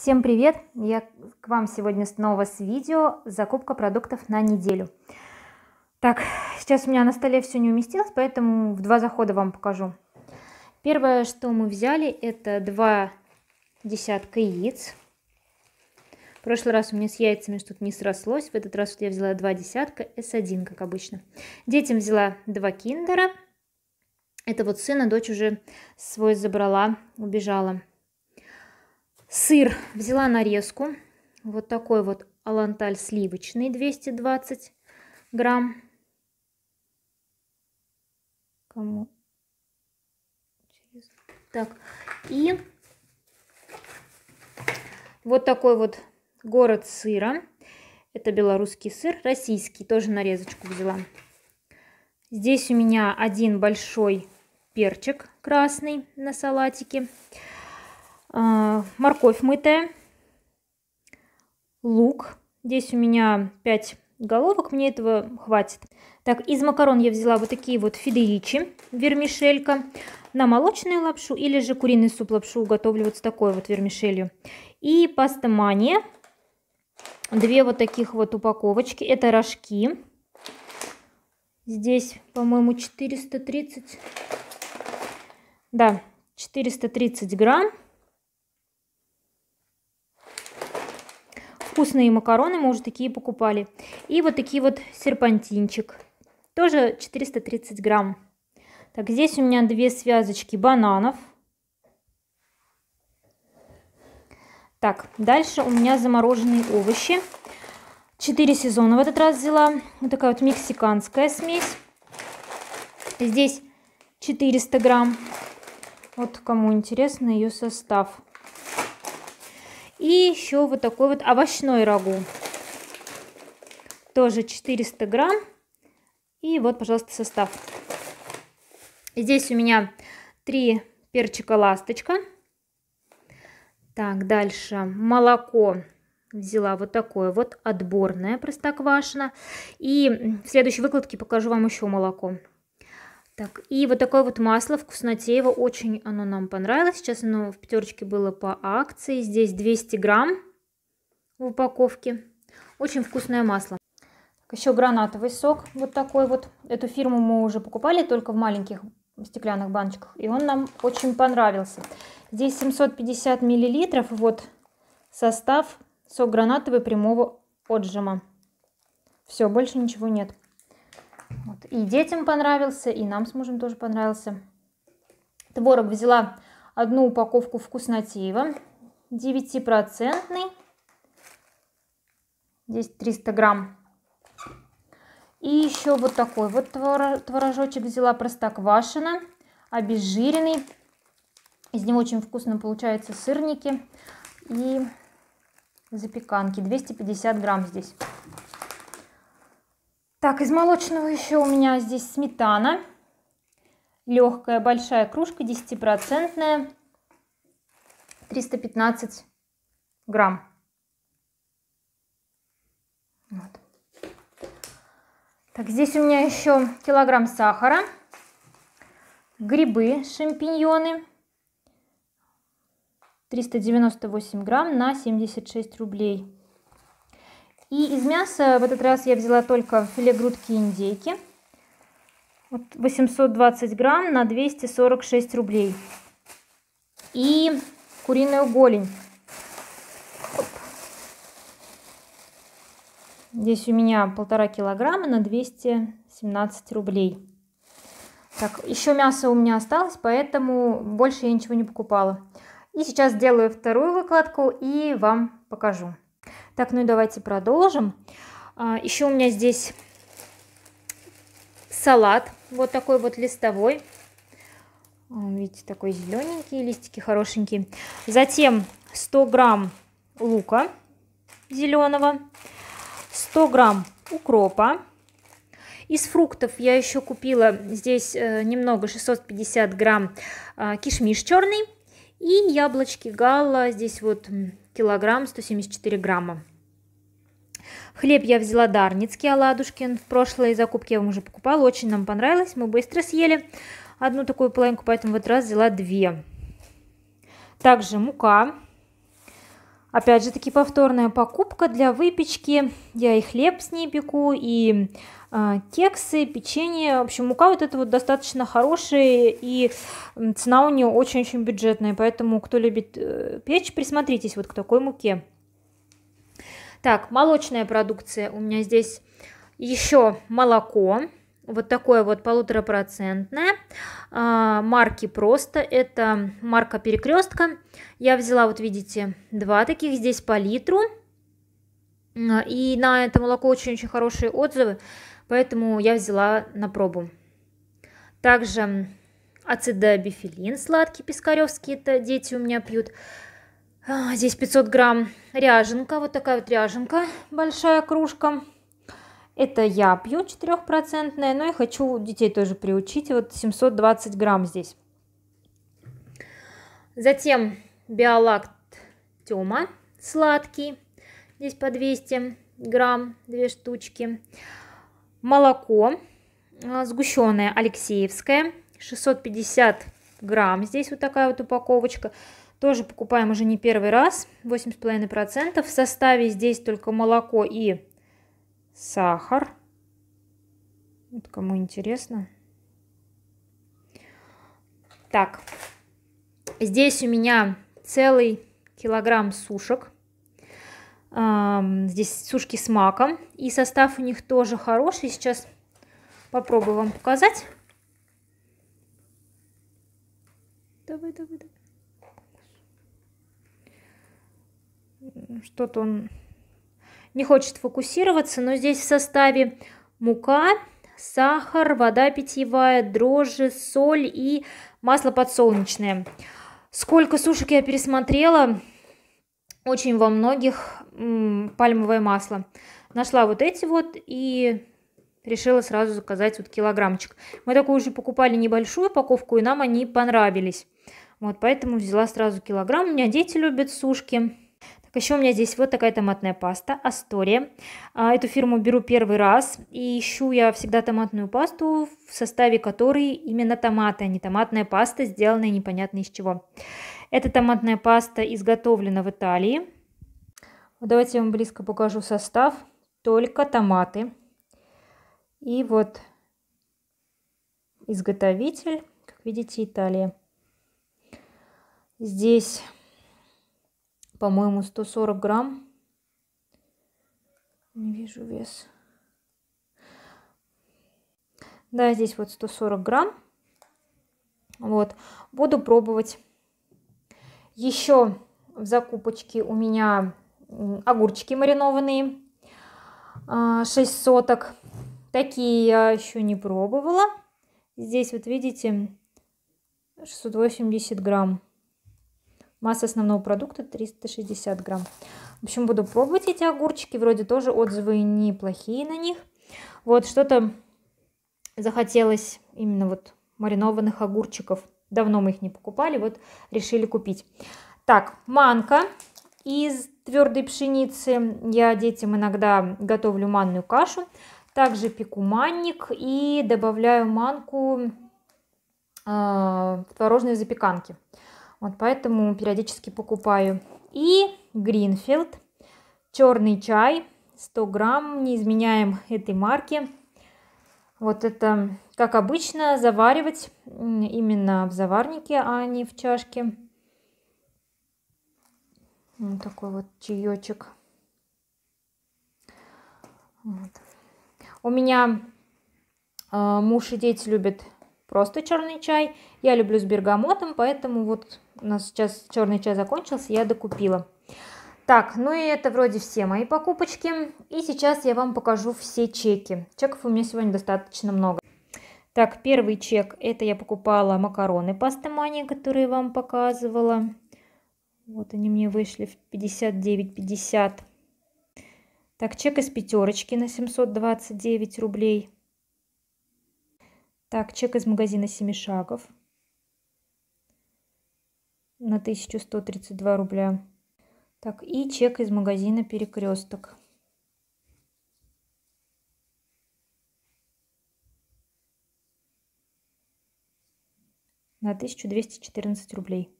Всем привет! Я к вам сегодня снова с видео «Закупка продуктов на неделю». Так, сейчас у меня на столе все не уместилось, поэтому в два захода вам покажу. Первое, что мы взяли, это два десятка яиц. В прошлый раз у меня с яйцами что-то не срослось, в этот раз вот я взяла два десятка, S1, как обычно. Детям взяла два киндера. Это вот сына, дочь уже свой забрала, убежала. Сыр взяла нарезку. Вот такой вот аланталь сливочный 220 грамм. Кому? Так, и вот такой вот город сыра. Это белорусский сыр, российский, тоже нарезочку взяла. Здесь у меня один большой перчик красный на салатике. А, морковь мытая, лук. Здесь у меня 5 головок, мне этого хватит. Так, из макарон я взяла вот такие вот фидеричи, вермишелька. На молочную лапшу или же куриный суп лапшу готовлю вот с такой вот вермишелью. И паста мания. Две вот таких вот упаковочки. Это рожки. Здесь, по-моему, 430. Да, 430 грамм. Вкусные макароны мы уже такие покупали. И вот такие вот серпантинчик. Тоже 430 грамм. Так, здесь у меня две связочки бананов. Так, дальше у меня замороженные овощи. Четыре сезона в этот раз взяла. Вот такая вот мексиканская смесь. Здесь 400 грамм. Вот кому интересно ее состав. И еще вот такой вот овощной рагу. Тоже 400 грамм. И вот, пожалуйста, состав. Здесь у меня 3 перчика ласточка. Так, дальше молоко взяла вот такое вот отборное простоквашино. И в следующей выкладке покажу вам еще молоко. Так, и вот такое вот масло Вкуснотеево, очень оно нам понравилось. Сейчас оно в пятерочке было по акции. Здесь 200 грамм в упаковке. Очень вкусное масло. Так, еще гранатовый сок вот такой вот. Эту фирму мы уже покупали только в маленьких стеклянных баночках. И он нам очень понравился. Здесь 750 миллилитров. Вот состав сок гранатовый прямого отжима. Все, больше ничего нет. Вот. И детям понравился, и нам с мужем тоже понравился. Творог взяла одну упаковку вкуснотеева, 9 здесь 300 грамм. И еще вот такой вот творожочек взяла простоквашина, обезжиренный. Из него очень вкусно получаются сырники и запеканки. 250 грамм здесь. Так, из молочного еще у меня здесь сметана. Легкая большая кружка, 10%. 315 грамм. Вот. Так, здесь у меня еще килограмм сахара, грибы, шампиньоны, 398 грамм на 76 рублей. И из мяса в этот раз я взяла только филе грудки индейки. Вот 820 грамм на 246 рублей. И куриную голень. Здесь у меня полтора килограмма на 217 рублей. Так, еще мясо у меня осталось, поэтому больше я ничего не покупала. И сейчас сделаю вторую выкладку и вам покажу. Так, ну и давайте продолжим. А, еще у меня здесь салат, вот такой вот листовой. Видите, такой зелененький, листики хорошенькие. Затем 100 грамм лука зеленого, 100 грамм укропа. Из фруктов я еще купила здесь э, немного, 650 грамм а, кишмиш черный. И яблочки гала, здесь вот килограмм 174 грамма. Хлеб я взяла Дарницкий Аладушкин. В прошлой закупке я вам уже покупала. Очень нам понравилось. Мы быстро съели одну такую половинку, поэтому в этот раз взяла две. Также мука. Опять же таки повторная покупка для выпечки. Я и хлеб с ней пеку, и э, кексы, печенье. В общем, мука вот эта вот достаточно хорошая, и цена у нее очень-очень бюджетная. Поэтому, кто любит э, печь, присмотритесь вот к такой муке. Так, молочная продукция. У меня здесь еще молоко вот такое вот полуторапроцентное а, марки просто это марка перекрестка я взяла вот видите два таких здесь по литру и на это молоко очень очень хорошие отзывы поэтому я взяла на пробу также ацидобифилин сладкий пискаревский это дети у меня пьют а, здесь 500 грамм ряженка вот такая вот ряженка большая кружка это я пью 4%, но я хочу детей тоже приучить. Вот 720 грамм здесь. Затем биолакт Тёма сладкий. Здесь по 200 грамм, две штучки. Молоко а, сгущенное Алексеевское. 650 грамм. Здесь вот такая вот упаковочка. Тоже покупаем уже не первый раз. 8,5%. В составе здесь только молоко и сахар. Вот кому интересно. Так, здесь у меня целый килограмм сушек. Здесь сушки с маком. И состав у них тоже хороший. Сейчас попробую вам показать. Давай, давай, давай. Что-то он не хочет фокусироваться, но здесь в составе мука, сахар, вода питьевая, дрожжи, соль и масло подсолнечное. Сколько сушек я пересмотрела, очень во многих м, пальмовое масло. Нашла вот эти вот и решила сразу заказать вот килограммчик. Мы такую же покупали небольшую упаковку, и нам они понравились. Вот, поэтому взяла сразу килограмм. У меня дети любят сушки. Так, еще у меня здесь вот такая томатная паста Астория. А, эту фирму беру первый раз. И ищу я всегда томатную пасту, в составе которой именно томаты, а не томатная паста, сделанная непонятно из чего. Эта томатная паста изготовлена в Италии. Давайте я вам близко покажу состав. Только томаты. И вот изготовитель, как видите, Италия. Здесь по-моему, 140 грамм. Не вижу вес. Да, здесь вот 140 грамм. Вот, буду пробовать. Еще в закупочке у меня огурчики маринованные, 6 а, соток. Такие я еще не пробовала. Здесь вот видите 680 грамм. Масса основного продукта 360 грамм. В общем, буду пробовать эти огурчики. Вроде тоже отзывы неплохие на них. Вот что-то захотелось именно вот маринованных огурчиков. Давно мы их не покупали, вот решили купить. Так, манка из твердой пшеницы. Я детям иногда готовлю манную кашу. Также пеку манник и добавляю манку э, а, в творожные запеканки. Вот поэтому периодически покупаю. И Гринфилд. Черный чай. 100 грамм. Не изменяем этой марки. Вот это, как обычно, заваривать именно в заварнике, а не в чашке. Вот такой вот чаечек. Вот. У меня э, муж и дети любят просто черный чай. Я люблю с бергамотом, поэтому вот у нас сейчас черный чай закончился, я докупила. Так, ну и это вроде все мои покупочки. И сейчас я вам покажу все чеки. Чеков у меня сегодня достаточно много. Так, первый чек, это я покупала макароны пастемани, которые вам показывала. Вот они мне вышли в 59,50. Так, чек из пятерочки на 729 рублей. Так, чек из магазина «Семи шагов» на 1132 рубля. Так, и чек из магазина «Перекресток». на 1214 рублей.